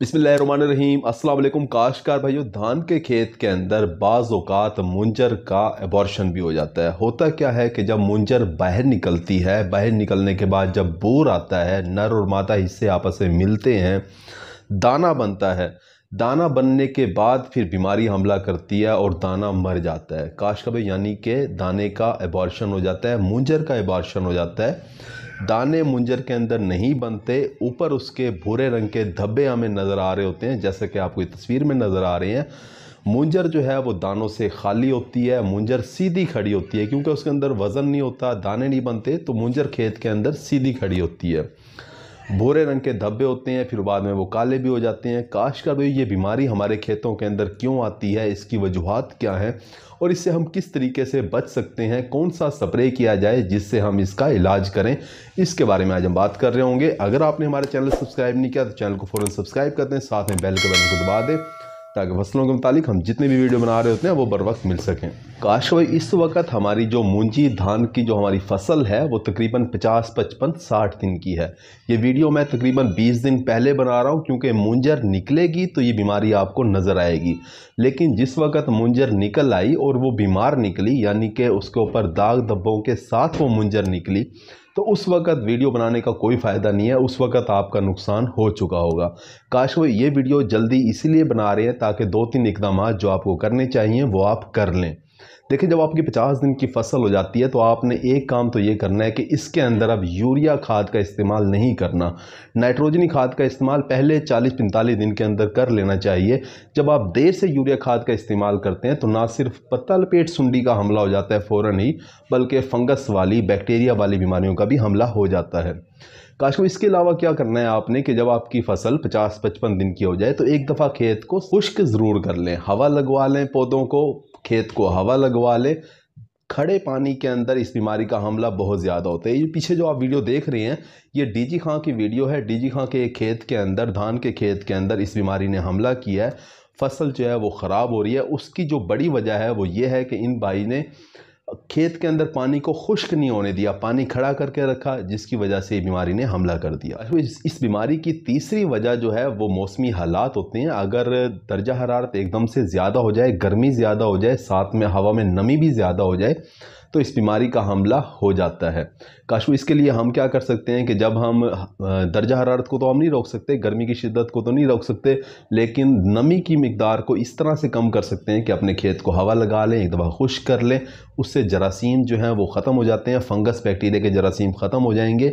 बिसमीम असलम काशकार भाइयों धान के खेत के अंदर बाज़ अवत मुंजर का एबॉर्शन भी हो जाता है होता क्या है कि जब मुंजर बाहर निकलती है बाहर निकलने के बाद जब बोर आता है नर और मादा हिस्से आपस में मिलते हैं दाना बनता है दाना बनने के बाद फिर बीमारी हमला करती है और दाना मर जाता है काशकबे यानी कि दाने का एबॉर्शन हो जाता है मुंजर का एबॉर्शन हो जाता है दाने मुंजर के अंदर नहीं बनते ऊपर उसके भूरे रंग के धब्बे हमें नज़र आ रहे होते हैं जैसे कि आपको तस्वीर में नज़र आ रहे हैं मुंजर जो है वो दानों से खाली होती है मुंजर सीधी खड़ी होती है क्योंकि उसके अंदर वज़न नहीं होता दाने नहीं बनते तो मुंजर खेत के अंदर सीधी खड़ी होती है भूरे रंग के धब्बे होते हैं फिर बाद में वो काले भी हो जाते हैं काश का भाई ये बीमारी हमारे खेतों के अंदर क्यों आती है इसकी वजूहत क्या है और इससे हम किस तरीके से बच सकते हैं कौन सा स्प्रे किया जाए जिससे हम इसका इलाज करें इसके बारे में आज हम बात कर रहे होंगे अगर आपने हमारे चैनल सब्सक्राइब नहीं किया तो चैनल को फ़ौरन सब्सक्राइब कर दें साथ में बेल के बटन को दबा दें ताकि फसलों के मुतालिक हम जितने भी वीडियो बना रहे होते हैं वो बर वक्त मिल सकें काश भाई इस वक्त हमारी जो मूंजी धान की जो हमारी फसल है वो तकरीबन 50, 55, 60 दिन की है ये वीडियो मैं तकरीबन 20 दिन पहले बना रहा हूँ क्योंकि मूंजर निकलेगी तो ये बीमारी आपको नज़र आएगी लेकिन जिस वक्त मूंजर निकल आई और वो बीमार निकली यानी कि उसके ऊपर दाग धब्बों के साथ वो मूंजर निकली तो उस वक्त वीडियो बनाने का कोई फ़ायदा नहीं है उस वक्त आपका नुकसान हो चुका होगा काश वो ये वीडियो जल्दी इसीलिए बना रहे हैं ताकि दो तीन इकदाम जो आपको करने चाहिए वो आप कर लें देखिए जब आपकी पचास दिन की फसल हो जाती है तो आपने एक काम तो ये करना है कि इसके अंदर अब यूरिया खाद का इस्तेमाल नहीं करना नाइट्रोजनी खाद का इस्तेमाल पहले चालीस पैंतालीस दिन के अंदर कर लेना चाहिए जब आप देर से यूरिया खाद का इस्तेमाल करते हैं तो ना सिर्फ पत्ता लपेट सुंडी का हमला हो जाता है फ़ौरन ही बल्कि फंगस वाली बैक्टीरिया वाली बीमारियों का भी हमला हो जाता है को इसके अलावा क्या करना है आपने कि जब आपकी फसल 50-55 दिन की हो जाए तो एक दफ़ा खेत को खुश्क ज़रूर कर लें हवा लगवा लें पौधों को खेत को हवा लगवा ले खड़े पानी के अंदर इस बीमारी का हमला बहुत ज़्यादा होता है ये पीछे जो आप वीडियो देख रहे हैं ये डीजी खां की वीडियो है डीजी खां के खेत के अंदर धान के खेत के अंदर इस बीमारी ने हमला किया है फसल जो है वो ख़राब हो रही है उसकी जो बड़ी वजह है वो ये है कि इन भाई ने खेत के अंदर पानी को खुश्क नहीं होने दिया पानी खड़ा करके रखा जिसकी वजह से बीमारी ने हमला कर दिया इस बीमारी की तीसरी वजह जो है वो मौसमी हालात होते हैं अगर दर्जा हरारत एकदम से ज़्यादा हो जाए गर्मी ज़्यादा हो जाए साथ में हवा में नमी भी ज़्यादा हो जाए तो इस बीमारी का हमला हो जाता है काशु इसके लिए हम क्या कर सकते हैं कि जब हम दर्जा हरारत को तो हम नहीं रोक सकते गर्मी की शिद्दत को तो नहीं रोक सकते लेकिन नमी की मकदार को इस तरह से कम कर सकते हैं कि अपने खेत को हवा लगा लें एक दफ़ा खुश कर लें उससे जरासीम जो हैं वो ख़त्म हो जाते हैं फंगस बैक्टीरिया के जरासीम ख़त्म हो जाएंगे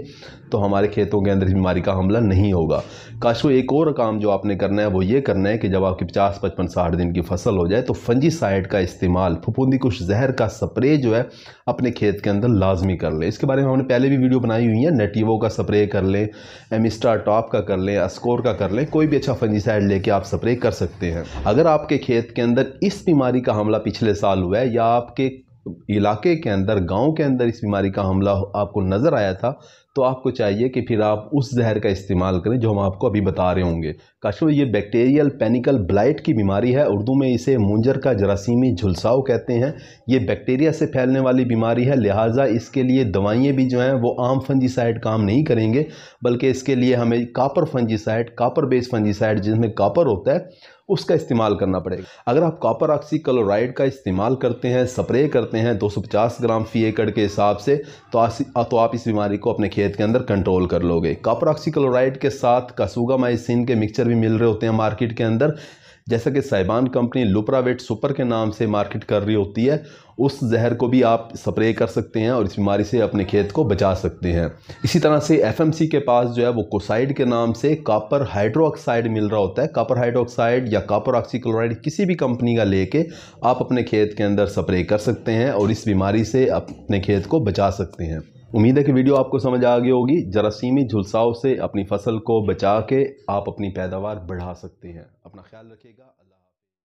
तो हमारे खेतों के अंदर इस बीमारी का हमला नहीं होगा काशो एक और काम जो आपने करना है वो ये करना है कि जब आपकी पचास पचपन साठ दिन की फसल हो जाए तो फंजी साइड का इस्तेमाल फफूंदी कुछ जहर का स्प्रे जो है अपने खेत के अंदर लाजमी कर लें इसके बारे में हमने पहले भी वीडियो बनाई हुई है नेटिवो का स्प्रे कर लें एमिस्टा टॉप का कर लें अस्कोर का कर लें कोई भी अच्छा फंजीसाइड लेके आप स्प्रे कर सकते हैं अगर आपके खेत के अंदर इस बीमारी का हमला पिछले साल हुआ है या आपके इलाके के अंदर गांव के अंदर इस बीमारी का हमला आपको नज़र आया था तो आपको चाहिए कि फिर आप उस जहर का इस्तेमाल करें जो हम आपको अभी बता रहे होंगे काशो ये बैक्टीरियल पेनिकल ब्लाइट की बीमारी है उर्दू में इसे मुंजर का जरासीमी झुलसाव कहते हैं ये बैक्टीरिया से फैलने वाली बीमारी है लिहाजा इसके लिए दवाइयाँ भी जो हैं वो आम फंजीसाइड काम नहीं करेंगे बल्कि इसके लिए हमें copper fungicide copper base fungicide जिसमें कापर होता है उसका इस्तेमाल करना पड़ेगा अगर आप कॉपर ऑक्सी क्लोराइड का इस्तेमाल करते हैं स्प्रे करते हैं 250 ग्राम फी एकड़ के हिसाब से तो आ, तो आप इस बीमारी को अपने खेत के अंदर कंट्रोल कर लोगे कॉपर ऑक्सी क्लोराइड के साथ कसूगा माइसिन के मिक्सचर भी मिल रहे होते हैं मार्केट के अंदर जैसा कि साइबान कंपनी लुपरावेट सुपर के नाम से मार्केट कर रही होती है उस जहर को भी आप स्प्रे कर सकते हैं और इस बीमारी से अपने खेत को बचा सकते हैं इसी तरह से एफएमसी के पास जो है वो कोसाइड के नाम से कापर हाइड्रोक्साइड मिल रहा होता है कापर हाइड्रोक्साइड या कापर ऑक्सीक्लोराइड किसी भी कंपनी का लेके आप अपने खेत के अंदर स्प्रे कर सकते हैं और इस बीमारी से अपने खेत को बचा सकते हैं उम्मीद है कि वीडियो आपको समझ आ गई होगी जरासीमी झुलसाव से अपनी फसल को बचा के आप अपनी पैदावार बढ़ा सकते हैं अपना ख्याल रखिएगा